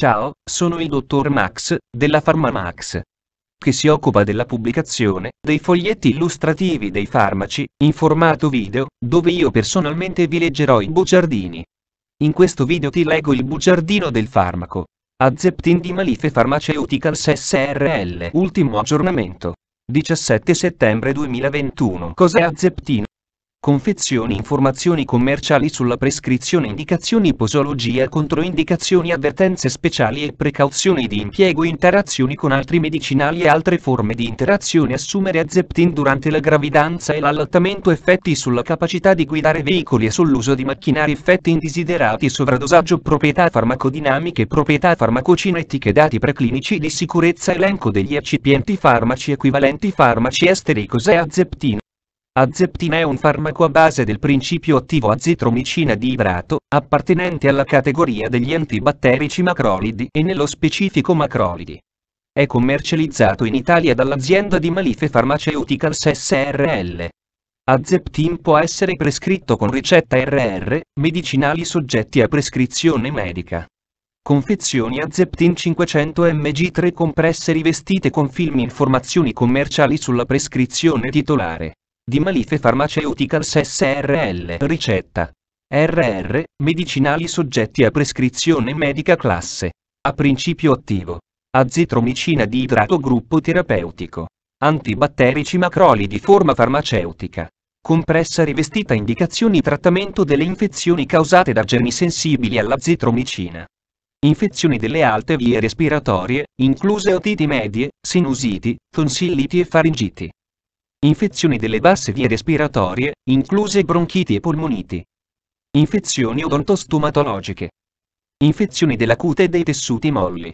Ciao, sono il dottor Max, della PharmaMax, che si occupa della pubblicazione dei foglietti illustrativi dei farmaci, in formato video, dove io personalmente vi leggerò i bugiardini. In questo video ti leggo il bugiardino del farmaco. Azeptin di Malife Pharmaceuticals SRL, ultimo aggiornamento. 17 settembre 2021. Cos'è Azeptin? confezioni informazioni commerciali sulla prescrizione indicazioni posologia controindicazioni avvertenze speciali e precauzioni di impiego interazioni con altri medicinali e altre forme di interazione assumere azeptin durante la gravidanza e l'allattamento effetti sulla capacità di guidare veicoli e sull'uso di macchinari effetti indesiderati sovradosaggio proprietà farmacodinamiche proprietà farmacocinetiche dati preclinici di sicurezza elenco degli eccipienti farmaci equivalenti farmaci esteri cos'è azeptina Azeptin è un farmaco a base del principio attivo azitromicina di ibrato, appartenente alla categoria degli antibatterici macrolidi e nello specifico macrolidi. È commercializzato in Italia dall'azienda di Malife Pharmaceuticals SRL. Azeptin può essere prescritto con ricetta RR, medicinali soggetti a prescrizione medica. Confezioni Azeptin 500 mg 3 compresse rivestite con film informazioni commerciali sulla prescrizione titolare di Malife Pharmaceuticals SRL, ricetta. RR, medicinali soggetti a prescrizione medica classe. A principio attivo. Azitromicina di idrato gruppo terapeutico. Antibatterici macroli di forma farmaceutica. Compressa rivestita indicazioni trattamento delle infezioni causate da germi sensibili all'azitromicina. Infezioni delle alte vie respiratorie, incluse otiti medie, sinusiti, tonsilliti e faringiti infezioni delle basse vie respiratorie, incluse bronchiti e polmoniti, infezioni odontostomatologiche, infezioni della cute e dei tessuti molli,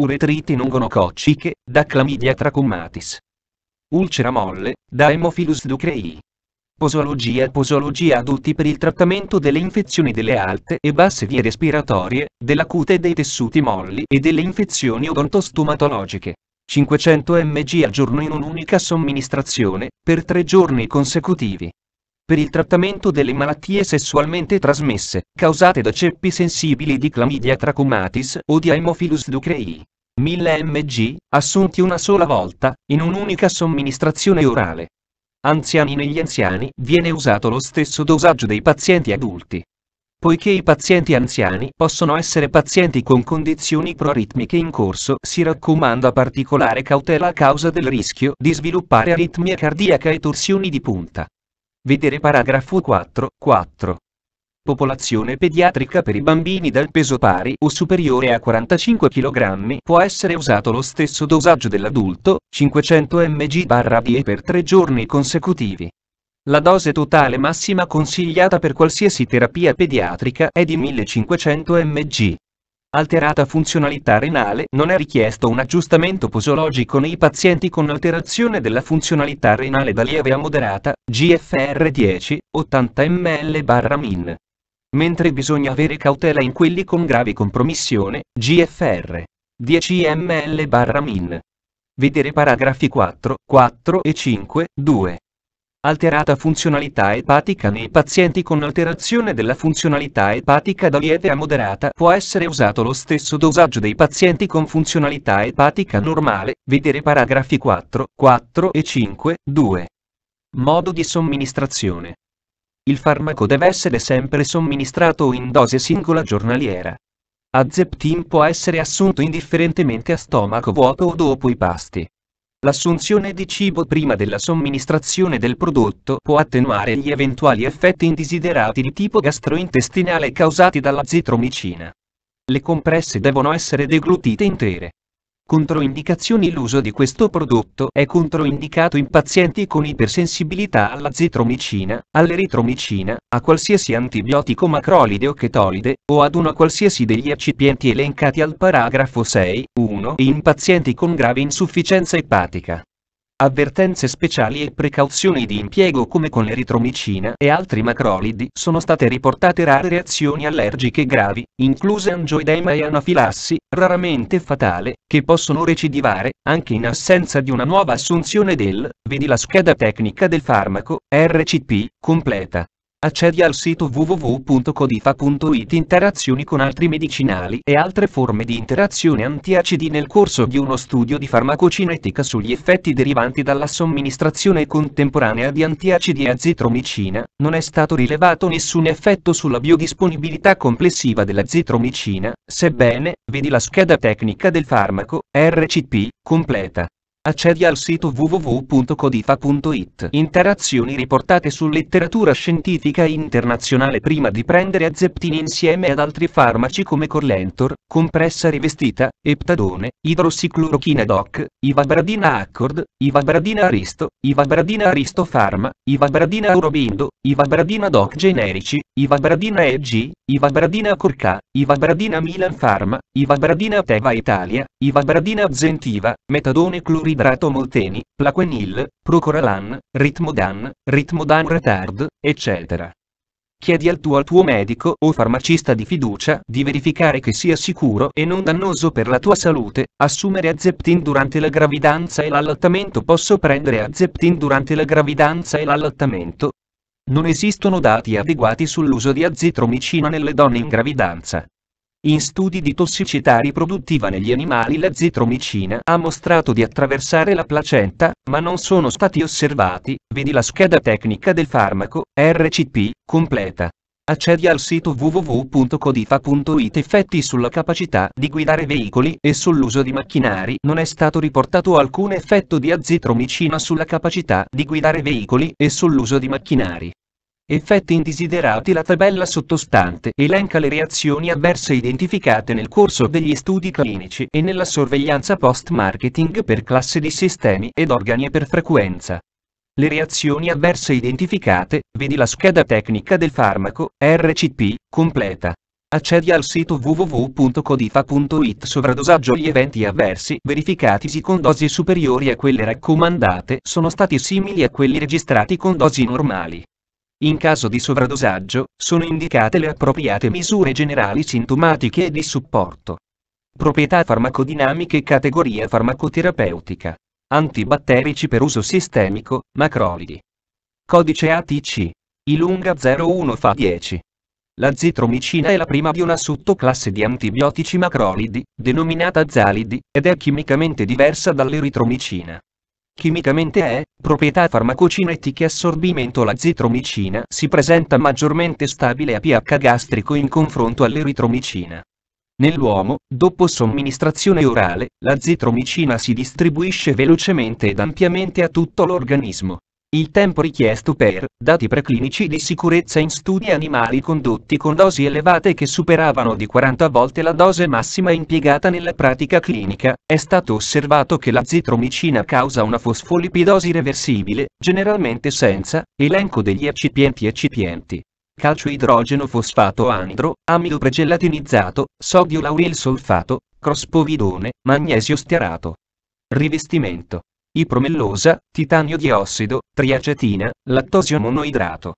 uretriti non gonococciche, da clamidia trachomatis, ulcera molle, da hemophilus ducrei. Posologia Posologia adotti per il trattamento delle infezioni delle alte e basse vie respiratorie, della cute e dei tessuti molli e delle infezioni odontostomatologiche. 500 mg al giorno in un'unica somministrazione, per tre giorni consecutivi. Per il trattamento delle malattie sessualmente trasmesse, causate da ceppi sensibili di Clamidia trachomatis o di Haemophilus ducrei. 1000 mg, assunti una sola volta, in un'unica somministrazione orale. Anziani negli anziani viene usato lo stesso dosaggio dei pazienti adulti. Poiché i pazienti anziani possono essere pazienti con condizioni proritmiche in corso, si raccomanda particolare cautela a causa del rischio di sviluppare aritmia cardiaca e torsioni di punta. Vedere paragrafo 4, 4. Popolazione pediatrica per i bambini dal peso pari o superiore a 45 kg può essere usato lo stesso dosaggio dell'adulto, 500 mg/d per 3 giorni consecutivi. La dose totale massima consigliata per qualsiasi terapia pediatrica è di 1500 mg. Alterata funzionalità renale non è richiesto un aggiustamento posologico nei pazienti con alterazione della funzionalità renale da lieve a moderata, GFR 10, 80 ml-min. Mentre bisogna avere cautela in quelli con grave compromissione, GFR 10 ml-min. Vedere paragrafi 4, 4 e 5, 2. Alterata funzionalità epatica nei pazienti con alterazione della funzionalità epatica da lieve a moderata può essere usato lo stesso dosaggio dei pazienti con funzionalità epatica normale, vedere paragrafi 4, 4 e 5, 2. Modo di somministrazione. Il farmaco deve essere sempre somministrato in dose singola giornaliera. Azeptin può essere assunto indifferentemente a stomaco vuoto o dopo i pasti. L'assunzione di cibo prima della somministrazione del prodotto può attenuare gli eventuali effetti indesiderati di tipo gastrointestinale causati dalla zitromicina. Le compresse devono essere deglutite intere. Controindicazioni L'uso di questo prodotto è controindicato in pazienti con ipersensibilità alla zitromicina, all'eritromicina, a qualsiasi antibiotico macrolide o chetolide, o ad uno qualsiasi degli eccipienti elencati al paragrafo 6.1 e in pazienti con grave insufficienza epatica. Avvertenze speciali e precauzioni di impiego come con l'eritromicina e altri macrolidi sono state riportate rare reazioni allergiche gravi, incluse angioedema e anafilassi, raramente fatale, che possono recidivare, anche in assenza di una nuova assunzione del, vedi la scheda tecnica del farmaco, RCP, completa. Accedi al sito www.codifa.it Interazioni con altri medicinali e altre forme di interazione antiacidi nel corso di uno studio di farmacocinetica sugli effetti derivanti dalla somministrazione contemporanea di antiacidi e azitromicina, non è stato rilevato nessun effetto sulla biodisponibilità complessiva dell'azitromicina, sebbene, vedi la scheda tecnica del farmaco, RCP, completa accedi al sito www.codifa.it. Interazioni riportate su letteratura scientifica internazionale prima di prendere Azeptin insieme ad altri farmaci come Corlentor, compressa rivestita, Eptadone, idrossiclorochina DOC, Ivabradina Accord, Ivabradina Aristo, Ivabradina Aristo Pharma, Ivabradina Aurobindo, Ivabradina DOC generici, Ivabradina EG, Ivabradina Corca, Ivabradina Milan Pharma, Ivabradina Teva Italia, Ivabradina Zentiva, Metadone Clorina carboidrato Molteni, Plaquenil, procoralan, Ritmodan, Ritmodan Retard, eccetera. Chiedi al tuo, al tuo medico o farmacista di fiducia di verificare che sia sicuro e non dannoso per la tua salute. Assumere Azeptin durante la gravidanza e l'allattamento. Posso prendere Azeptin durante la gravidanza e l'allattamento? Non esistono dati adeguati sull'uso di azitromicina nelle donne in gravidanza. In studi di tossicità riproduttiva negli animali la zitromicina ha mostrato di attraversare la placenta, ma non sono stati osservati, vedi la scheda tecnica del farmaco, RCP, completa. Accedi al sito www.codifa.it Effetti sulla capacità di guidare veicoli e sull'uso di macchinari Non è stato riportato alcun effetto di azitromicina sulla capacità di guidare veicoli e sull'uso di macchinari. Effetti indesiderati La tabella sottostante elenca le reazioni avverse identificate nel corso degli studi clinici e nella sorveglianza post-marketing per classe di sistemi ed organi e per frequenza. Le reazioni avverse identificate, vedi la scheda tecnica del farmaco, RCP, completa. Accedi al sito www.codifa.it Sovradosaggio Gli eventi avversi verificatisi con dosi superiori a quelle raccomandate sono stati simili a quelli registrati con dosi normali. In caso di sovradosaggio, sono indicate le appropriate misure generali sintomatiche e di supporto. Proprietà farmacodinamiche categoria farmacoterapeutica. Antibatterici per uso sistemico, macrolidi. Codice ATC. Ilunga 01 fa 10. La zitromicina è la prima di una sottoclasse di antibiotici macrolidi, denominata zalidi, ed è chimicamente diversa dall'eritromicina. Chimicamente è, proprietà farmacocinetiche assorbimento La zitromicina si presenta maggiormente stabile a pH gastrico in confronto all'eritromicina. Nell'uomo, dopo somministrazione orale, la zitromicina si distribuisce velocemente ed ampiamente a tutto l'organismo il tempo richiesto per dati preclinici di sicurezza in studi animali condotti con dosi elevate che superavano di 40 volte la dose massima impiegata nella pratica clinica, è stato osservato che la zitromicina causa una fosfolipidosi reversibile, generalmente senza elenco degli eccipienti eccipienti calcio idrogeno fosfato anidro, amido pregelatinizzato, sodio lauril solfato, crospovidone, magnesio stiarato. Rivestimento ipromellosa, titanio diossido, triacetina, lattosio monoidrato.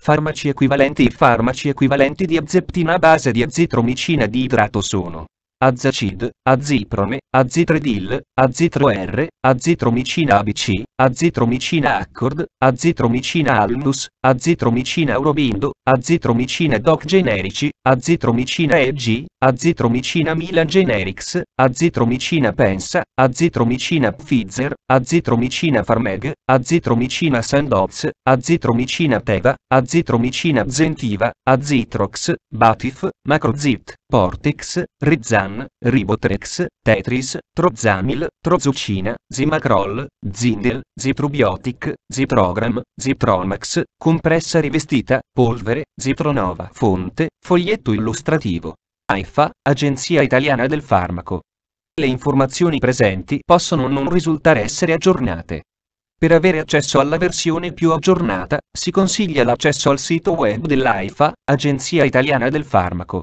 Farmaci equivalenti I farmaci equivalenti di azeptina a base di azitromicina di idrato sono Azacid, Aziprome, Azitredil, AzitroR, Azitromicina ABC, Azitromicina Accord, Azitromicina Alnus, Azitromicina Aurobindo, Azitromicina Doc Generici, Azitromicina EG, Azitromicina Milan Generics, Azitromicina Pensa, Azitromicina Pfizer, Azitromicina Farmeg, Azitromicina Sandoz, Azitromicina Teva, Azitromicina Zentiva, Azitrox, Batif, Macrozit. Portix, Rizzan, Ribotrex, Tetris, Trozamil, Trozucina, Zimacrol, Zindel, Zitrubiotic, Ziprogram, Zitromax, compressa rivestita, polvere, Zitronova, Fonte, foglietto illustrativo. AIFA, Agenzia Italiana del Farmaco. Le informazioni presenti possono non risultare essere aggiornate. Per avere accesso alla versione più aggiornata, si consiglia l'accesso al sito web dell'AIFA, Agenzia Italiana del Farmaco.